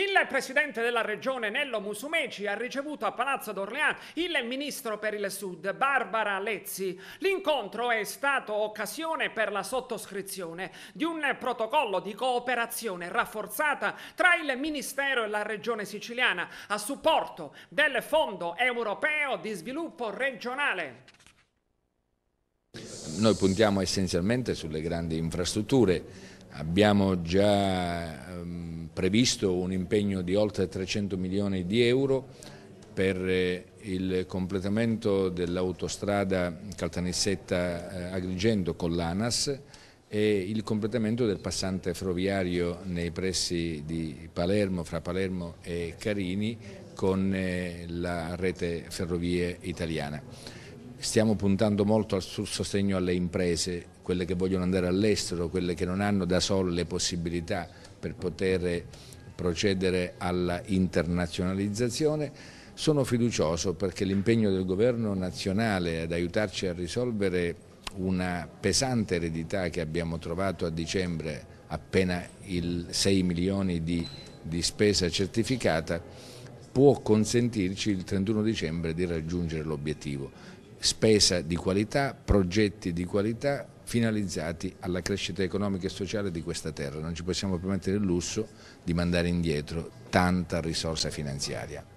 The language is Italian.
Il presidente della regione Nello Musumeci ha ricevuto a Palazzo d'Orléans il ministro per il Sud Barbara Lezzi. L'incontro è stato occasione per la sottoscrizione di un protocollo di cooperazione rafforzata tra il Ministero e la regione siciliana a supporto del Fondo europeo di sviluppo regionale. Noi puntiamo essenzialmente sulle grandi infrastrutture Abbiamo già ehm, previsto un impegno di oltre 300 milioni di euro per eh, il completamento dell'autostrada Caltanissetta-Agrigento eh, con l'ANAS e il completamento del passante ferroviario nei pressi di Palermo, fra Palermo e Carini, con eh, la rete ferrovie italiana. Stiamo puntando molto sul sostegno alle imprese, quelle che vogliono andare all'estero, quelle che non hanno da sole le possibilità per poter procedere alla internazionalizzazione. Sono fiducioso perché l'impegno del governo nazionale ad aiutarci a risolvere una pesante eredità che abbiamo trovato a dicembre, appena il 6 milioni di, di spesa certificata, può consentirci il 31 dicembre di raggiungere l'obiettivo spesa di qualità, progetti di qualità finalizzati alla crescita economica e sociale di questa terra. Non ci possiamo permettere il lusso di mandare indietro tanta risorsa finanziaria.